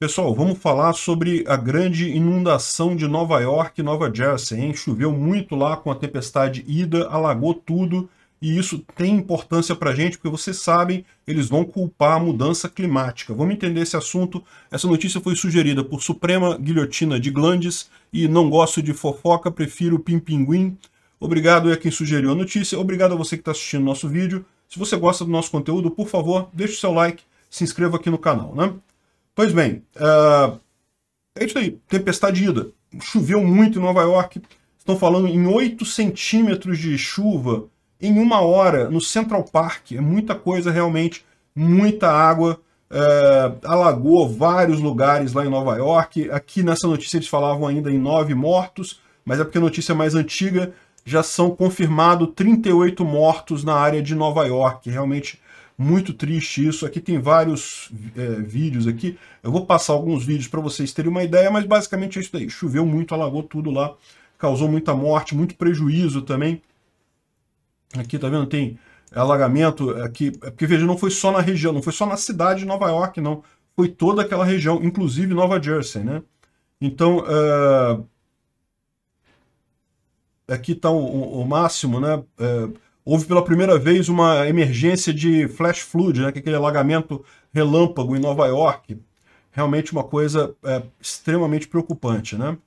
Pessoal, vamos falar sobre a grande inundação de Nova York e Nova Jersey. Hein? Choveu muito lá com a tempestade Ida, alagou tudo e isso tem importância para a gente, porque vocês sabem, eles vão culpar a mudança climática. Vamos entender esse assunto. Essa notícia foi sugerida por Suprema Guilhotina de Glandes e não gosto de fofoca, prefiro pinguim. Obrigado a quem sugeriu a notícia, obrigado a você que está assistindo nosso vídeo. Se você gosta do nosso conteúdo, por favor, deixe o seu like, se inscreva aqui no canal. Né? Pois bem, uh, é isso aí, tempestade ida. Choveu muito em Nova York, estão falando em 8 centímetros de chuva em uma hora no Central Park. É muita coisa realmente, muita água. Ah, alagou vários lugares lá em Nova York. Aqui nessa notícia eles falavam ainda em nove mortos, mas é porque a notícia é mais antiga. Já são confirmados 38 mortos na área de Nova York. Realmente muito triste isso. Aqui tem vários é, vídeos aqui. Eu vou passar alguns vídeos para vocês terem uma ideia, mas basicamente é isso daí. Choveu muito, alagou tudo lá. Causou muita morte, muito prejuízo também. Aqui, tá vendo? Tem alagamento aqui. É porque, veja, não foi só na região, não foi só na cidade de Nova York, não. Foi toda aquela região, inclusive Nova Jersey, né? Então, uh... aqui está o, o, máximo, né? Uh houve pela primeira vez uma emergência de flash flood, né, que é aquele alagamento relâmpago em Nova York. Realmente uma coisa é, extremamente preocupante, né?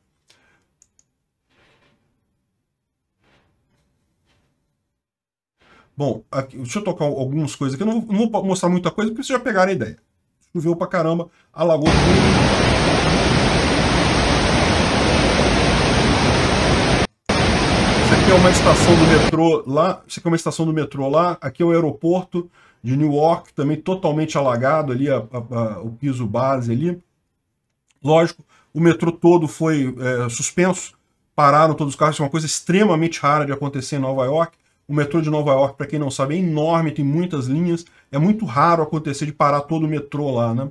Bom, aqui, deixa eu tocar algumas coisas aqui. Eu não, não vou mostrar muita coisa, porque vocês já pegaram a ideia. Choveu pra caramba, alagou tudo. aqui é uma estação do metrô lá, isso aqui é uma estação do metrô lá, aqui é o aeroporto de Newark, também totalmente alagado ali, a, a, a, o piso base ali. Lógico, o metrô todo foi é, suspenso, pararam todos os carros, isso é uma coisa extremamente rara de acontecer em Nova York. O metrô de Nova York, para quem não sabe, é enorme, tem muitas linhas, é muito raro acontecer de parar todo o metrô lá, né?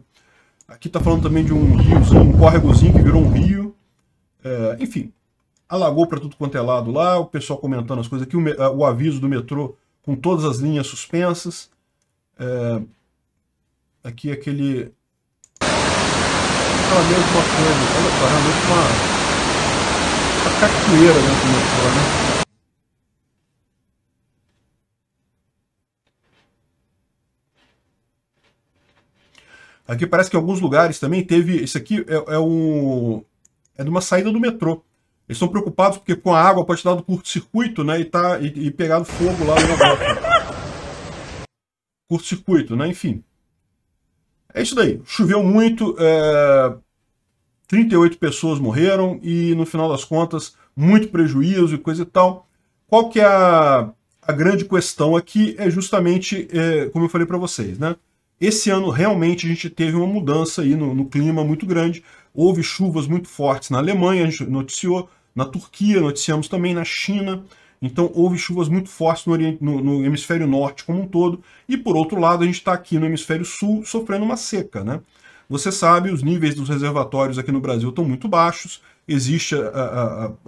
Aqui tá falando também de um riozinho, um córregozinho que virou um rio. É, enfim, alagou para tudo quanto é lado lá, o pessoal comentando as coisas aqui, o, o aviso do metrô com todas as linhas suspensas. É, aqui é aquele... Aquela mesma coisa, olha só, realmente uma, uma cachoeira dentro do metrô, né? Aqui parece que em alguns lugares também teve... Isso aqui é, é um... É de uma saída do metrô. Eles estão preocupados porque com a água pode estar dado curto-circuito, né? E, tá, e, e pegado fogo lá no negócio. curto-circuito, né? Enfim. É isso daí. Choveu muito, é... 38 pessoas morreram e no final das contas, muito prejuízo e coisa e tal. Qual que é a, a grande questão aqui? É justamente, é, como eu falei para vocês, né? Esse ano realmente a gente teve uma mudança aí no, no, clima muito grande. Houve chuvas muito fortes na Alemanha, a gente noticiou na Turquia, noticiamos também na China. Então houve chuvas muito fortes no, oriente, no, no hemisfério norte como um todo. E por outro lado, a gente está aqui no hemisfério sul sofrendo uma seca. Né? Você sabe, os níveis dos reservatórios aqui no Brasil estão muito baixos. Existe a,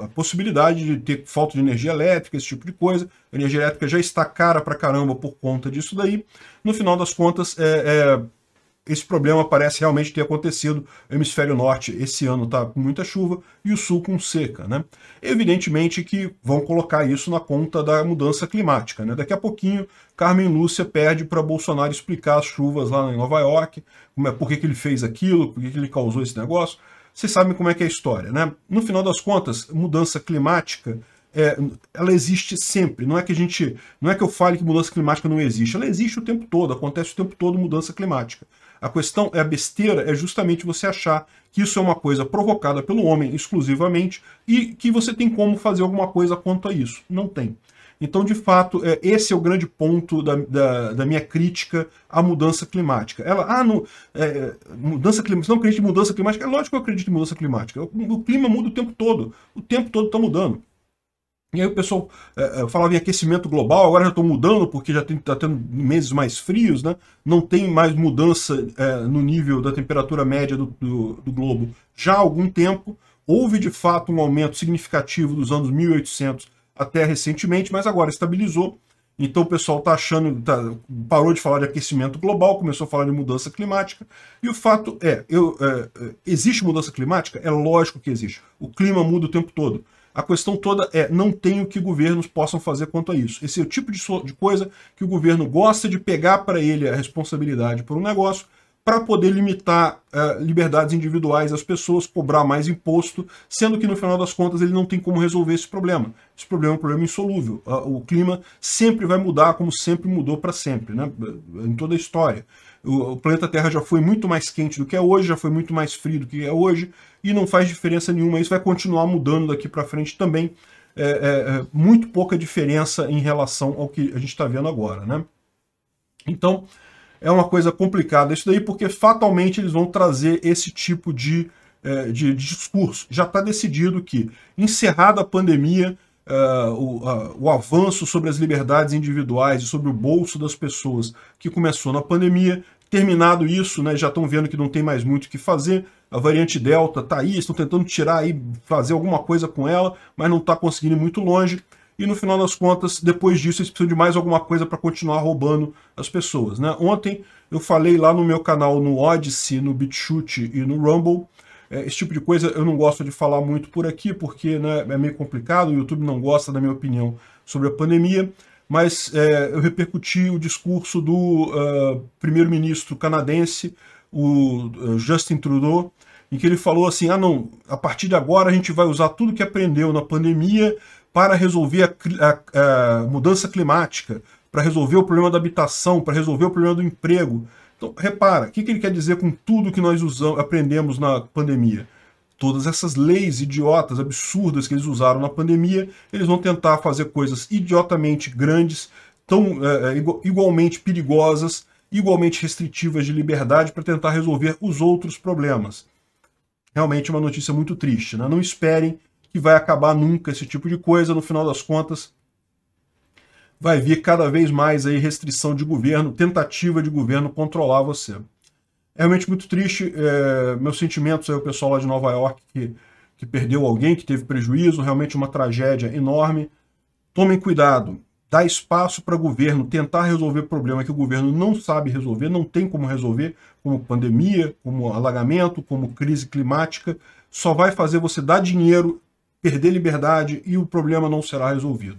a, a, possibilidade de ter falta de energia elétrica, esse tipo de coisa. A energia elétrica já está cara pra caramba por conta disso daí. No final das contas, é, é esse problema parece realmente ter acontecido. O hemisfério norte esse ano está com muita chuva e o sul com seca. Né? Evidentemente que vão colocar isso na conta da mudança climática. Né? Daqui a pouquinho, Carmen Lúcia pede para Bolsonaro explicar as chuvas lá em Nova York, é, por que, que ele fez aquilo, por que, que ele causou esse negócio. Vocês sabem como é que é a história. Né? No final das contas, mudança climática é, ela existe sempre. Não é que a gente, não é que eu fale que mudança climática não existe. Ela existe o tempo todo, acontece o tempo todo mudança climática. A questão é a besteira, é justamente você achar que isso é uma coisa provocada pelo homem exclusivamente e que você tem como fazer alguma coisa quanto a isso. Não tem. Então, de fato, é, esse é o grande ponto da, da, da minha crítica à mudança climática. Ela, ah, no, é, mudança climática, não acredito em mudança climática. É lógico que eu acredito em mudança climática. O, o clima muda o tempo todo. O tempo todo está mudando. E aí o pessoal é, é falava em aquecimento global, agora já estou mudando porque já está tendo meses mais frios, né? não tem mais mudança é, no nível da temperatura média do, do, do, globo já há algum tempo. Houve de fato um aumento significativo dos anos 1800 até recentemente, mas agora estabilizou. Então o pessoal está achando, tá, parou de falar de aquecimento global, começou a falar de mudança climática. E o fato é, eu, é, é existe mudança climática? É lógico que existe. O clima muda o tempo todo. A questão toda é, não tem o que governos possam fazer quanto a isso. Esse é o tipo de, so de coisa que o governo gosta de pegar para ele a responsabilidade por um negócio para poder limitar uh, liberdades individuais às pessoas, cobrar mais imposto, sendo que no final das contas ele não tem como resolver esse problema. Esse problema é um problema insolúvel. Uh, o clima sempre vai mudar, como sempre mudou para sempre, né? em toda a história. O, o, planeta Terra já foi muito mais quente do que é hoje, já foi muito mais frio do que é hoje, e não faz diferença nenhuma. Isso vai continuar mudando daqui para frente também. É, é, é, muito pouca diferença em relação ao que a gente está vendo agora. Né? Então, é uma coisa complicada isso daí, porque fatalmente eles vão trazer esse tipo de, é, de, de discurso. Já está decidido que, encerrada a pandemia, é, o, o, avanço sobre as liberdades individuais e sobre o bolso das pessoas que começou na pandemia. Terminado isso, né, já estão vendo que não tem mais muito o que fazer. A variante Delta está aí, estão tentando tirar aí, fazer alguma coisa com ela, mas não está conseguindo ir muito longe e no final das contas, depois disso, eles precisam de mais alguma coisa para continuar roubando as pessoas. Né? Ontem eu falei lá no meu canal, no Odyssey, no BitChute e no Rumble, é, esse tipo de coisa eu não gosto de falar muito por aqui, porque né, é meio complicado, o YouTube não gosta da minha opinião sobre a pandemia, mas é, eu repercuti o discurso do uh, primeiro-ministro canadense, o ah, Justin Trudeau, em que ele falou assim: ah, não, a partir de agora a gente vai usar tudo que aprendeu na pandemia para resolver a, a, a mudança climática, para resolver o problema da habitação, para resolver o problema do emprego. Então, repara, o que, que ele quer dizer com tudo que nós usamos, aprendemos na pandemia? Todas essas leis idiotas, absurdas que eles usaram na pandemia, eles vão tentar fazer coisas idiotamente grandes, tão é, é igualmente perigosas, igualmente restritivas de liberdade para tentar resolver os outros problemas realmente uma notícia muito triste. Né? Não esperem que vai acabar nunca esse tipo de coisa. No final das contas, vai vir cada vez mais aí restrição de governo, tentativa de governo controlar você. É realmente muito triste. É, meus sentimentos aí, o pessoal lá de Nova York que, que perdeu alguém, que teve prejuízo, realmente uma tragédia enorme. Tomem cuidado dar espaço para o governo tentar resolver problema que o governo não sabe resolver, não tem como resolver, como pandemia, como alagamento, como crise climática, só vai fazer você dar dinheiro, perder liberdade e o problema não será resolvido.